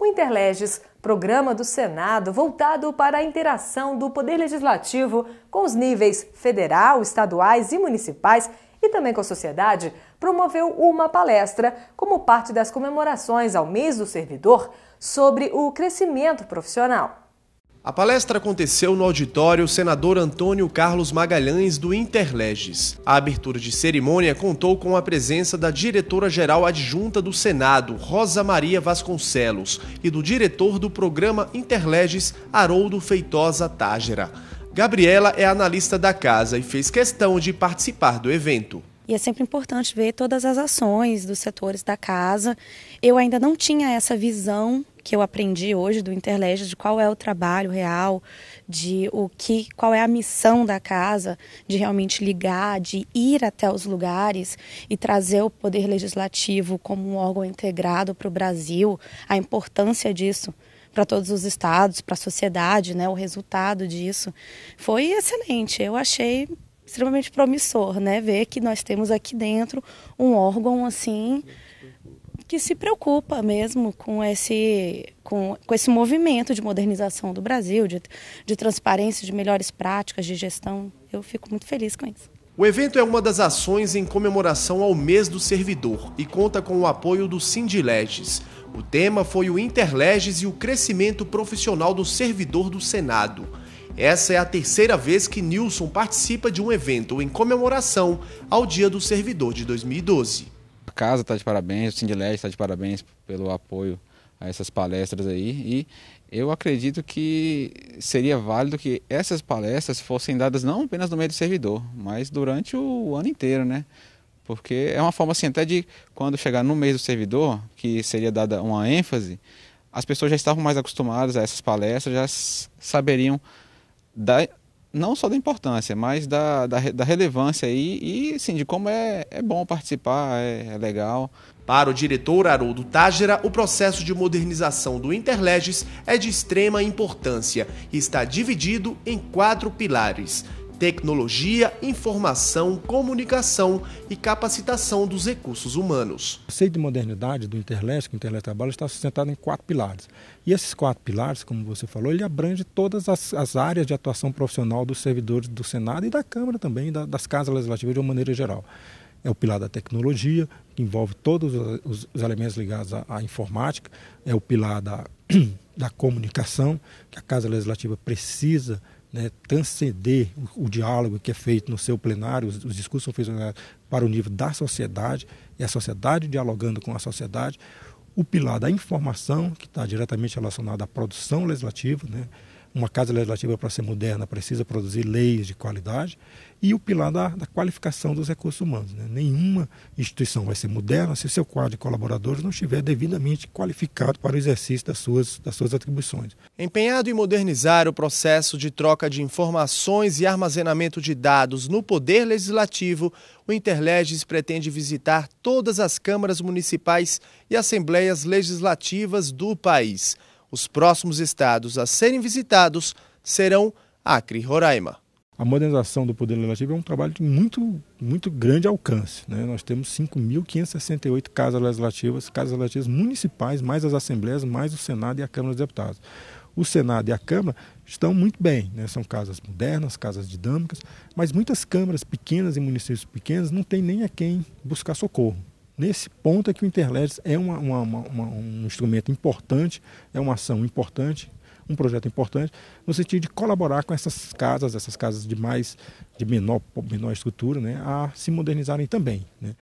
O Interleges, programa do Senado voltado para a interação do Poder Legislativo com os níveis federal, estaduais e municipais e também com a sociedade, promoveu uma palestra como parte das comemorações ao mês do servidor sobre o crescimento profissional. A palestra aconteceu no auditório Senador Antônio Carlos Magalhães do Interleges. A abertura de cerimônia contou com a presença da diretora-geral adjunta do Senado, Rosa Maria Vasconcelos, e do diretor do programa Interleges, Haroldo Feitosa Tágera. Gabriela é analista da casa e fez questão de participar do evento. E é sempre importante ver todas as ações dos setores da casa. Eu ainda não tinha essa visão que eu aprendi hoje do Interlege, de qual é o trabalho real, de o que, qual é a missão da casa, de realmente ligar, de ir até os lugares e trazer o poder legislativo como um órgão integrado para o Brasil, a importância disso para todos os estados, para a sociedade, né, o resultado disso foi excelente. Eu achei extremamente promissor, né, ver que nós temos aqui dentro um órgão assim que se preocupa mesmo com esse, com, com esse movimento de modernização do Brasil, de, de transparência, de melhores práticas de gestão. Eu fico muito feliz com isso. O evento é uma das ações em comemoração ao mês do servidor e conta com o apoio do Sindileges. O tema foi o Interleges e o crescimento profissional do servidor do Senado. Essa é a terceira vez que Nilson participa de um evento em comemoração ao Dia do Servidor de 2012 casa está de parabéns, o Sindilege está tá de parabéns pelo apoio a essas palestras aí. E eu acredito que seria válido que essas palestras fossem dadas não apenas no meio do servidor, mas durante o ano inteiro, né? Porque é uma forma assim, até de quando chegar no mês do servidor, que seria dada uma ênfase, as pessoas já estavam mais acostumadas a essas palestras, já saberiam da, não só da importância, mas da, da, da relevância aí e, e sim, de como é, é bom participar, é, é legal. Para o diretor Haroldo Tágera, o processo de modernização do Interleges é de extrema importância e está dividido em quatro pilares tecnologia, informação, comunicação e capacitação dos recursos humanos. O conceito de modernidade do Interleste, que o Interleste trabalha, está sustentado em quatro pilares. E esses quatro pilares, como você falou, ele abrange todas as, as áreas de atuação profissional dos servidores do Senado e da Câmara também, da, das casas legislativas de uma maneira geral. É o pilar da tecnologia, que envolve todos os, os elementos ligados à, à informática, é o pilar da, da comunicação, que a Casa Legislativa precisa né, transcender o, o, diálogo que é feito no seu plenário, os, os discursos são feitos para o nível da sociedade, e a sociedade dialogando com a sociedade. O pilar da informação, que está diretamente relacionado à produção legislativa, né, uma Casa Legislativa, para ser moderna, precisa produzir leis de qualidade e o pilar da, da qualificação dos recursos humanos. Né? Nenhuma instituição vai ser moderna se o seu quadro de colaboradores não estiver devidamente qualificado para o exercício das suas, das suas atribuições. Empenhado em modernizar o processo de troca de informações e armazenamento de dados no Poder Legislativo, o Interleges pretende visitar todas as câmaras municipais e assembleias legislativas do país. Os próximos estados a serem visitados serão Acre e Roraima. A modernização do Poder Legislativo é um trabalho de muito, muito grande alcance. Né? Nós temos 5.568 casas legislativas, casas legislativas municipais, mais as assembleias, mais o Senado e a Câmara dos Deputados. O Senado e a Câmara estão muito bem, né? são casas modernas, casas dinâmicas, mas muitas câmaras pequenas e municípios pequenos não têm nem a quem buscar socorro. Nesse ponto é que o Interledes é uma, uma, uma, um instrumento importante, é uma ação importante, um projeto importante, no sentido de colaborar com essas casas, essas casas de mais de menor, menor estrutura, né, a se modernizarem também. Né?